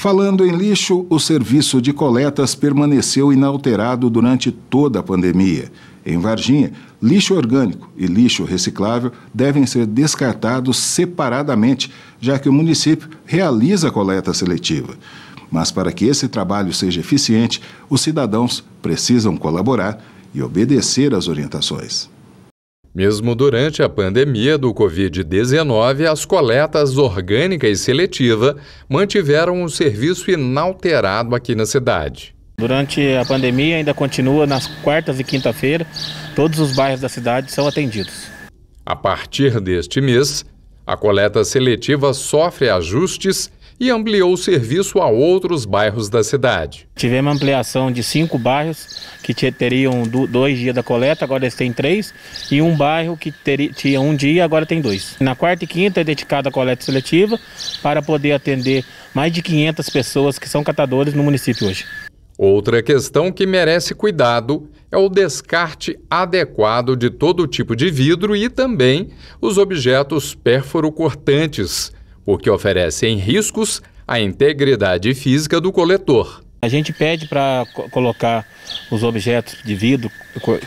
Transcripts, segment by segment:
Falando em lixo, o serviço de coletas permaneceu inalterado durante toda a pandemia. Em Varginha, lixo orgânico e lixo reciclável devem ser descartados separadamente, já que o município realiza a coleta seletiva. Mas para que esse trabalho seja eficiente, os cidadãos precisam colaborar e obedecer às orientações. Mesmo durante a pandemia do Covid-19, as coletas orgânica e seletiva mantiveram o um serviço inalterado aqui na cidade. Durante a pandemia, ainda continua nas quartas e quinta-feira, todos os bairros da cidade são atendidos. A partir deste mês, a coleta seletiva sofre ajustes e ampliou o serviço a outros bairros da cidade. Tivemos ampliação de cinco bairros que teriam dois dias da coleta, agora eles têm três, e um bairro que teria, tinha um dia, agora tem dois. Na quarta e quinta é dedicada à coleta seletiva para poder atender mais de 500 pessoas que são catadores no município hoje. Outra questão que merece cuidado é o descarte adequado de todo tipo de vidro e também os objetos cortantes o que oferece em riscos a integridade física do coletor. A gente pede para co colocar os objetos de vidro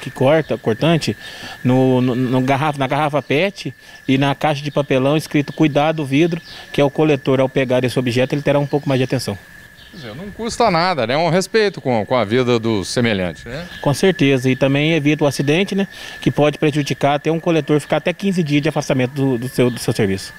que corta, cortante, no, no, no, garrafa, na garrafa PET e na caixa de papelão escrito cuidado vidro, que é o coletor ao pegar esse objeto ele terá um pouco mais de atenção. não custa nada, né? É um respeito com, com a vida do semelhante, né? Com certeza. E também evita o acidente, né? Que pode prejudicar até um coletor ficar até 15 dias de afastamento do, do seu, do seu serviço.